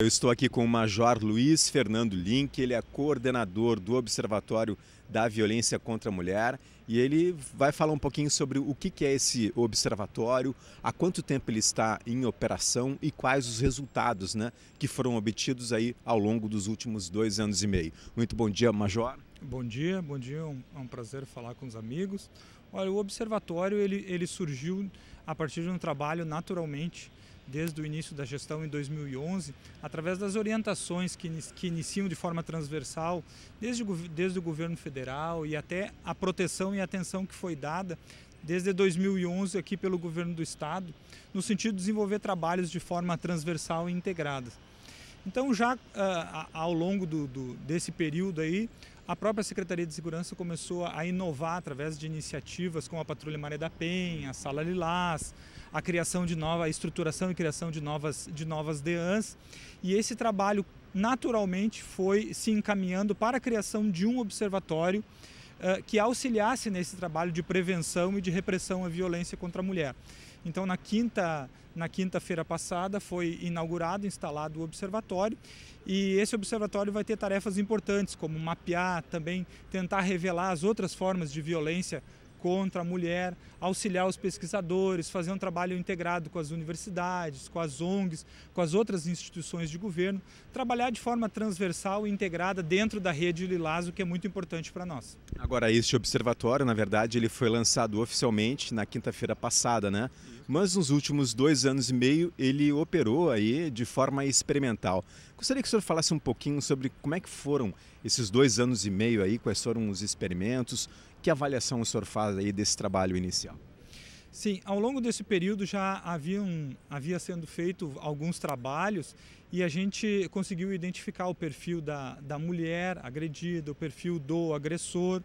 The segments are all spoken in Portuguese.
Eu estou aqui com o Major Luiz Fernando Link, ele é coordenador do Observatório da Violência contra a Mulher e ele vai falar um pouquinho sobre o que é esse observatório, há quanto tempo ele está em operação e quais os resultados né, que foram obtidos aí ao longo dos últimos dois anos e meio. Muito bom dia, Major. Bom dia, bom dia, é um prazer falar com os amigos. Olha, o observatório ele, ele surgiu a partir de um trabalho naturalmente desde o início da gestão em 2011, através das orientações que, que iniciam de forma transversal, desde, desde o governo federal e até a proteção e atenção que foi dada desde 2011 aqui pelo governo do estado, no sentido de desenvolver trabalhos de forma transversal e integrada. Então, já ah, ao longo do, do, desse período aí, a própria Secretaria de Segurança começou a inovar através de iniciativas como a Patrulha Maré da Penha, a Sala Lilás, a criação de nova, a estruturação e criação de novas, de novas DEANs. E esse trabalho naturalmente foi se encaminhando para a criação de um observatório eh, que auxiliasse nesse trabalho de prevenção e de repressão à violência contra a mulher. Então, na quinta na quinta-feira passada foi inaugurado, instalado o observatório e esse observatório vai ter tarefas importantes como mapear, também tentar revelar as outras formas de violência contra a mulher, auxiliar os pesquisadores, fazer um trabalho integrado com as universidades, com as ONGs, com as outras instituições de governo, trabalhar de forma transversal e integrada dentro da rede Lilás, o que é muito importante para nós. Agora, este observatório, na verdade, ele foi lançado oficialmente na quinta-feira passada, né? Mas nos últimos dois anos e meio ele operou aí de forma experimental. Gostaria que o senhor falasse um pouquinho sobre como é que foram esses dois anos e meio aí, quais foram os experimentos, que avaliação o senhor faz aí desse trabalho inicial? Sim, ao longo desse período já haviam, havia sendo feito alguns trabalhos e a gente conseguiu identificar o perfil da, da mulher agredida, o perfil do agressor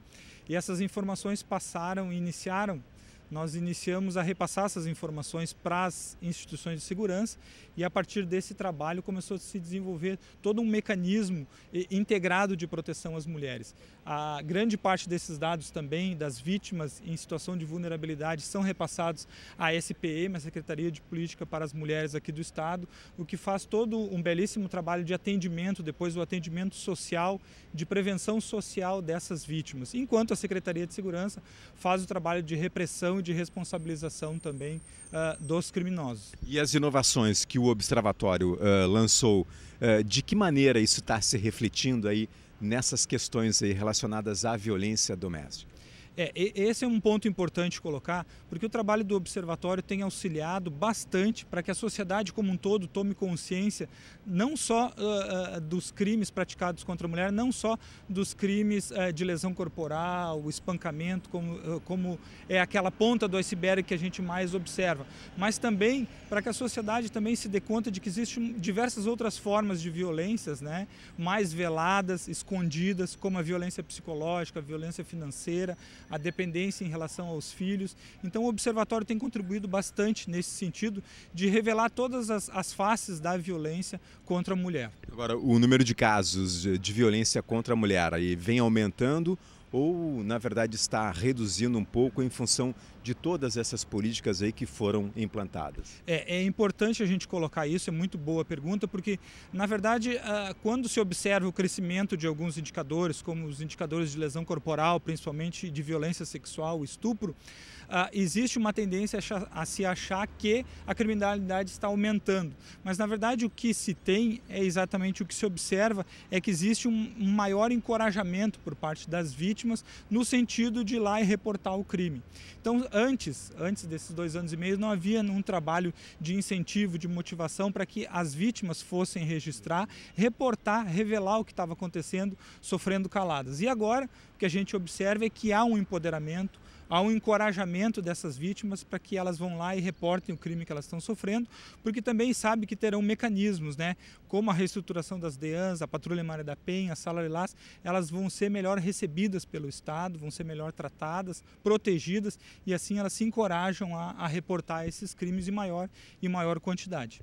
e essas informações passaram e iniciaram nós iniciamos a repassar essas informações para as instituições de segurança e a partir desse trabalho começou a se desenvolver todo um mecanismo integrado de proteção às mulheres. A grande parte desses dados também das vítimas em situação de vulnerabilidade são repassados à SPM, a Secretaria de Política para as Mulheres aqui do estado, o que faz todo um belíssimo trabalho de atendimento, depois o atendimento social, de prevenção social dessas vítimas. Enquanto a Secretaria de Segurança faz o trabalho de repressão e de responsabilização também uh, dos criminosos. E as inovações que o Observatório uh, lançou, uh, de que maneira isso está se refletindo aí nessas questões aí relacionadas à violência doméstica? É, esse é um ponto importante colocar, porque o trabalho do observatório tem auxiliado bastante para que a sociedade como um todo tome consciência não só uh, uh, dos crimes praticados contra a mulher, não só dos crimes uh, de lesão corporal, o espancamento, como, ah, como é aquela ponta do iceberg que a gente mais observa, mas também para que a sociedade também se dê conta de que existem diversas outras formas de violências, né, mais veladas, escondidas, como a violência psicológica, a violência financeira, a dependência em relação aos filhos. Então o observatório tem contribuído bastante nesse sentido de revelar todas as, as faces da violência contra a mulher. Agora, o número de casos de violência contra a mulher aí vem aumentando ou na verdade está reduzindo um pouco em função de todas essas políticas aí que foram implantadas? É, é importante a gente colocar isso, é muito boa a pergunta, porque, na verdade, ah, quando se observa o crescimento de alguns indicadores, como os indicadores de lesão corporal, principalmente de violência sexual, estupro, ah, existe uma tendência a se achar que a criminalidade está aumentando. Mas, na verdade, o que se tem é exatamente o que se observa, é que existe um maior encorajamento por parte das vítimas no sentido de ir lá e reportar o crime. Então, antes, antes desses dois anos e meio, não havia um trabalho de incentivo, de motivação para que as vítimas fossem registrar, reportar, revelar o que estava acontecendo, sofrendo caladas. E agora, o que a gente observa é que há um empoderamento, há um encorajamento dessas vítimas para que elas vão lá e reportem o crime que elas estão sofrendo, porque também sabe que terão mecanismos, né? Como a reestruturação das DEANs, a Patrulha Maria da Penha, a Sala Lilás, elas vão ser melhor recebidas pelo Estado, vão ser melhor tratadas, protegidas e assim elas se encorajam a, a reportar esses crimes em maior e maior quantidade.